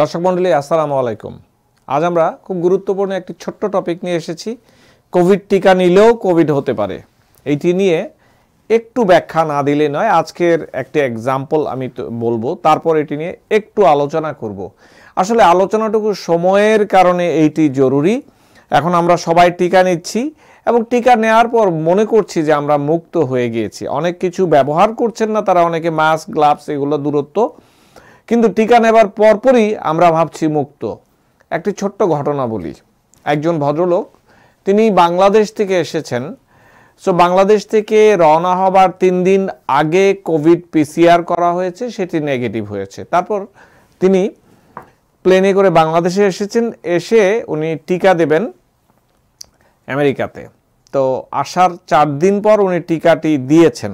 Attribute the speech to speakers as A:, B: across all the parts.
A: দর্শক মণ্ডলী আসসালামু আলাইকুম আজ আমরা খুব গুরুত্বপূর্ণ একটি ছোট্ট টপিক নিয়ে এসেছি কোভিড টিকা নিলেও কোভিড হতে পারে এইটি নিয়ে একটু ব্যাখ্যা না দিলে নয় আজকের একটি এক্সাম্পল আমি বলবো তারপর এটি নিয়ে একটু আলোচনা করব। আসলে আলোচনাটুকু সময়ের কারণে এইটি জরুরি এখন আমরা সবাই টিকা নিচ্ছি এবং টিকা নেওয়ার পর মনে করছি যে আমরা মুক্ত হয়ে গিয়েছি অনেক কিছু ব্যবহার করছেন না তারা অনেকে মাস্ক গ্লাভস এগুলো দূরত্ব কিন্তু টিকা নেবার পরপরই আমরা ভাবছি মুক্ত একটি ছোট্ট ঘটনা বলি একজন ভদ্রলোক তিনি বাংলাদেশ থেকে এসেছেন সো বাংলাদেশ থেকে রওনা হবার তিন দিন আগে কোভিড পিসিআর করা হয়েছে সেটি নেগেটিভ হয়েছে তারপর তিনি প্লেনে করে বাংলাদেশে এসেছেন এসে উনি টিকা দেবেন আমেরিকাতে তো আসার চার দিন পর উনি টিকাটি দিয়েছেন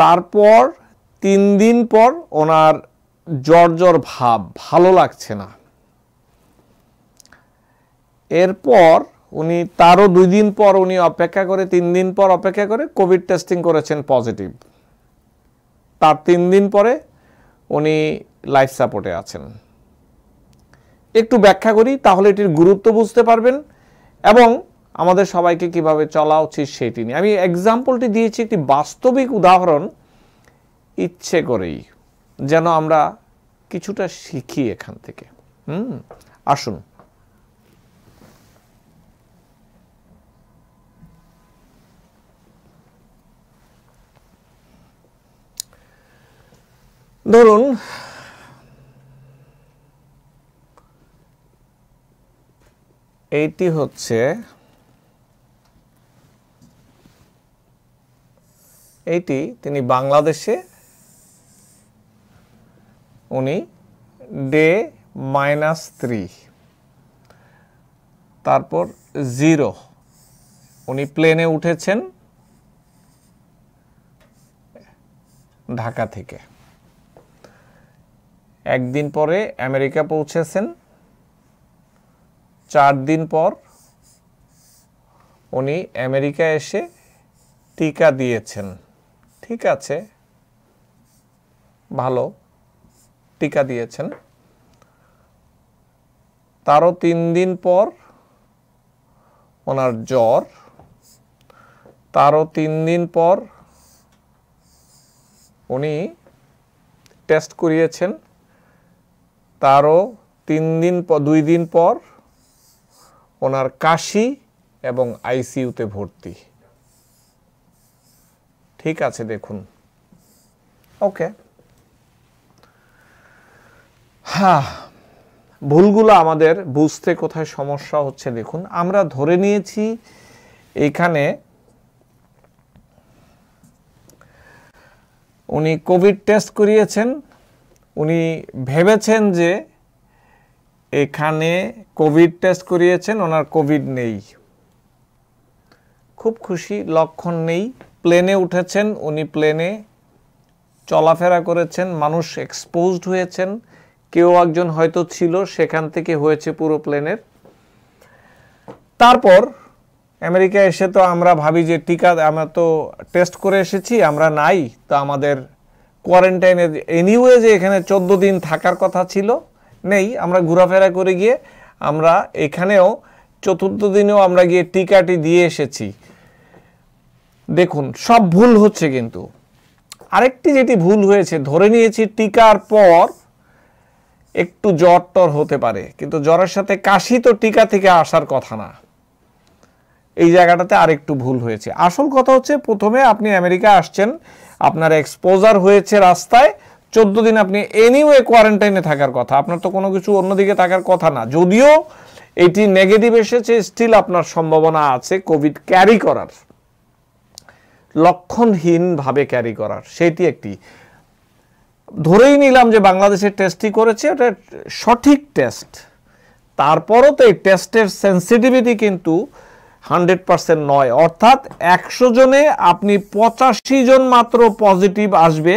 A: তারপর তিন দিন পর ওনার জ্বর ভাব ভালো লাগছে না এরপর উনি তারও দুই দিন পর উনি অপেক্ষা করে তিন দিন পর অপেক্ষা করে কোভিড টেস্টিং করেছেন পজিটিভ তার তিন দিন পরে উনি লাইফ সাপোর্টে আছেন একটু ব্যাখ্যা করি তাহলে এটির গুরুত্ব বুঝতে পারবেন এবং আমাদের সবাইকে কিভাবে চলা উচিত সেটি নিয়ে আমি এক্সাম্পলটি দিয়েছি একটি বাস্তবিক উদাহরণ ইচ্ছে করেই যেন আমরা কিছুটা শিখি এখান থেকে হুম আসুন ধরুন এইটি হচ্ছে এইটি তিনি বাংলাদেশে উনি ডে মাইনাস থ্রি তারপর জিরো উনি প্লেনে উঠেছেন ঢাকা থেকে একদিন পরে আমেরিকা পৌঁছেছেন চার দিন পর উনি আমেরিকা এসে টিকা দিয়েছেন ঠিক আছে ভালো টিকা দিয়েছেন তারও তিন দিন পর ওনার জ্বর তারও তিন দিন পর উনি টেস্ট করিয়েছেন তারও তিন দিন পর দুই দিন পর ওনার কাশি এবং আইসিইউতে ভর্তি ঠিক আছে দেখুন ওকে হ্যাঁ ভুলগুলো আমাদের বুঝতে কোথায় সমস্যা হচ্ছে দেখুন আমরা ধরে নিয়েছি এখানে উনি কোভিড টেস্ট করিয়েছেন উনি ভেবেছেন যে এখানে কোভিড টেস্ট করিয়েছেন ওনার কোভিড নেই খুব খুশি লক্ষণ নেই প্লেনে উঠেছেন উনি প্লেনে চলাফেরা করেছেন মানুষ এক্সপোজড হয়েছেন কেউ একজন হয়তো ছিল সেখান থেকে হয়েছে পুরো প্লেনের তারপর আমেরিকা এসে তো আমরা ভাবি যে টিকা আমরা তো টেস্ট করে এসেছি আমরা নাই তো আমাদের কোয়ারেন্টাইনে এনিওয়ে যে এখানে চোদ্দ দিন থাকার কথা ছিল নেই আমরা ঘোরাফেরা করে গিয়ে আমরা এখানেও চতুর্থ দিনেও আমরা গিয়ে টিকাটি দিয়ে এসেছি দেখুন সব ভুল হচ্ছে কিন্তু আরেকটি যেটি ভুল হয়েছে ধরে নিয়েছি টিকার পর একটু জ্বর টর হতে পারে কিন্তু জ্বরের সাথে কাশি তো টিকা থেকে আসার কথা না এই জায়গাটাতে আর একটু ভুল হয়েছে আসল কথা হচ্ছে প্রথমে আপনি আমেরিকা আসছেন আপনার এক্সপোজার হয়েছে রাস্তায় চোদ্দ দিন আপনি এনিওয়ে কোয়ারেন্টাইনে থাকার কথা আপনার তো কোনো কিছু অন্যদিকে থাকার কথা না যদিও এটি নেগেটিভ এসেছে স্টিল আপনার সম্ভাবনা আছে কোভিড ক্যারি করার লক্ষণহীনভাবে ক্যারি করার সেটি একটি ধরেই নিলাম যে বাংলাদেশের টেস্টই করেছে এটা সঠিক টেস্ট তারপরও তো এই টেস্টের সেন্সিটিভিটি কিন্তু হান্ড্রেড পারসেন্ট নয় অর্থাৎ একশো জনে আপনি পঁচাশি জন মাত্র পজিটিভ আসবে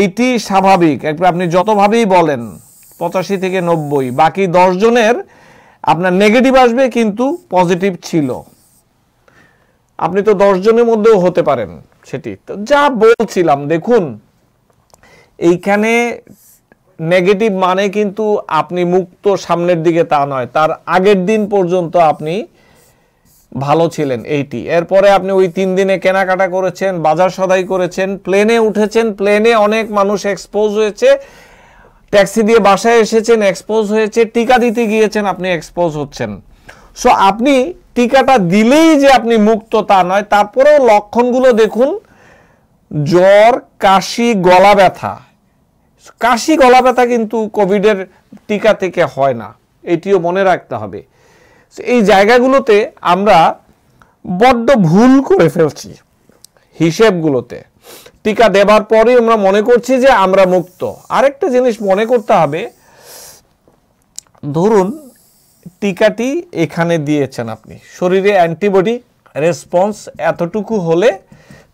A: এইটি স্বাভাবিক একবার আপনি যতভাবেই বলেন পঁচাশি থেকে নব্বই বাকি জনের আপনার নেগেটিভ আসবে কিন্তু পজিটিভ ছিল আপনি তো জনের মধ্যেও হতে পারেন সেটি তো যা বলছিলাম দেখুন এইখানে নেগেটিভ মানে কিন্তু আপনি মুক্ত সামনের দিকে তা নয় তার আগের দিন পর্যন্ত আপনি ভালো ছিলেন এইটি এরপরে আপনি ওই তিন দিনে কেনাকাটা করেছেন বাজার সদাই করেছেন প্লেনে উঠেছেন প্লেনে অনেক মানুষ এক্সপোজ হয়েছে ট্যাক্সি দিয়ে বাসায় এসেছেন এক্সপোজ হয়েছে টিকা দিতে গিয়েছেন আপনি এক্সপোজ হচ্ছেন সো আপনি টিকাটা দিলেই যে আপনি মুক্ত তা নয় তারপরেও লক্ষণগুলো দেখুন জ্বর কাশি গলা ব্যথা কাশি গলা ব্যথা কিন্তু কোভিডের টিকা থেকে হয় না এটিও মনে রাখতে হবে এই জায়গাগুলোতে আমরা বড্ড ভুল করে ফেলছি হিসেবগুলোতে টিকা দেবার পরেই আমরা মনে করছি যে আমরা মুক্ত আরেকটা জিনিস মনে করতে হবে ধরুন টিকাটি এখানে দিয়েছেন আপনি শরীরে অ্যান্টিবডি রেসপন্স এতটুকু হলে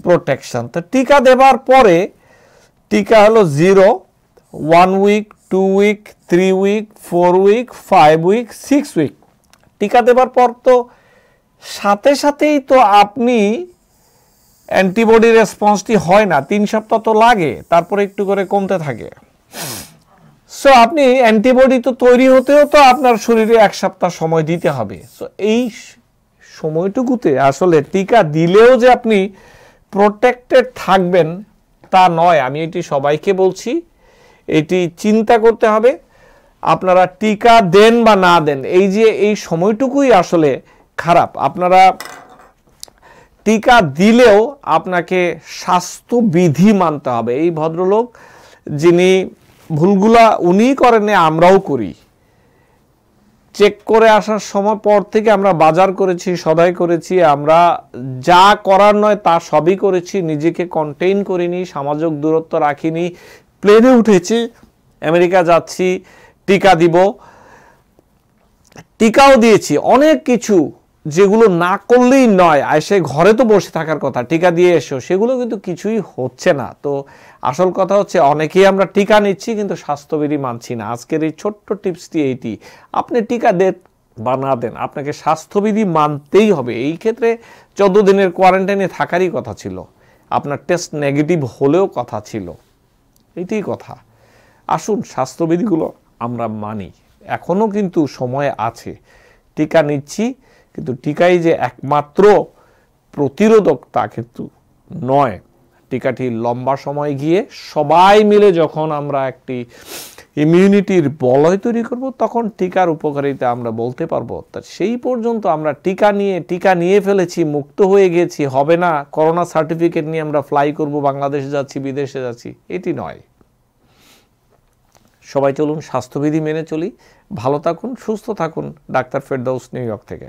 A: প্রোটেকশন তো টিকা দেবার পরে টিকা হলো zero one week two week three week four week five week six week টিকা দেবার পর তো সাথে সাথেই তো আপনি অ্যান্টিবডি রেসপন্সটি হয় না তিন সপ্তাহ তো লাগে তারপরে একটু করে কমতে থাকে সো আপনি অ্যান্টিবডি তো তৈরি হতেও তো আপনার শরীরে এক সপ্তাহ সময় দিতে হবে সো এই সময়টুকুতে আসলে টিকা দিলেও যে আপনি প্রোটেক্টেড থাকবেন তা নয় আমি এটি সবাইকে বলছি এটি চিন্তা করতে হবে আপনারা টিকা দেন বা না দেন এই যে এই সময়টুকুই আসলে খারাপ আপনারা টিকা দিলেও আপনাকে স্বাস্থ্যবিধি মানতে হবে এই ভদ্রলোক যিনি ভুলগুলা উনি করেন আমরাও করি চেক করে আসার সময় পর থেকে আমরা বাজার করেছি সদাই করেছি আমরা যা করার নয় তা সবই করেছি নিজেকে কন্টেইন করিনি সামাজিক দূরত্ব রাখিনি প্লেনে উঠেছি আমেরিকা যাচ্ছি টিকা দিব টিকাও দিয়েছি অনেক কিছু যেগুলো না করলেই নয় আর সে ঘরে তো বসে থাকার কথা টিকা দিয়ে এসো সেগুলো কিন্তু কিছুই হচ্ছে না তো আসল কথা হচ্ছে অনেকেই আমরা টিকা নিচ্ছি কিন্তু স্বাস্থ্যবিধি মানছি না আজকের এই ছোট্ট টিপসটি এইটি আপনি টিকা দেন বা না দেন আপনাকে স্বাস্থ্যবিধি মানতেই হবে এই ক্ষেত্রে চোদ্দ দিনের কোয়ারেন্টাইনে থাকারই কথা ছিল আপনার টেস্ট নেগেটিভ হলেও কথা ছিল এটাই কথা আসুন স্বাস্থ্যবিধিগুলো আমরা মানি এখনও কিন্তু সময় আছে টিকা নিচ্ছি কিন্তু টিকাই যে একমাত্র প্রতিরোধক তা কিন্তু নয় টিকাটি লম্বা সময় গিয়ে সবাই মিলে যখন আমরা একটি ইমিউনিটির বলয় তৈরি করব তখন টিকার উপকারিতা আমরা বলতে পারবো তা সেই পর্যন্ত আমরা টিকা নিয়ে টিকা নিয়ে ফেলেছি মুক্ত হয়ে গেছি হবে না করোনা সার্টিফিকেট নিয়ে আমরা ফ্লাই করব বাংলাদেশে যাচ্ছি বিদেশে যাচ্ছি এটি নয় সবাই চলুন স্বাস্থ্যবিধি মেনে চলি ভালো থাকুন সুস্থ থাকুন ডাক্তার ফেরদৌস নিউ ইয়র্ক থেকে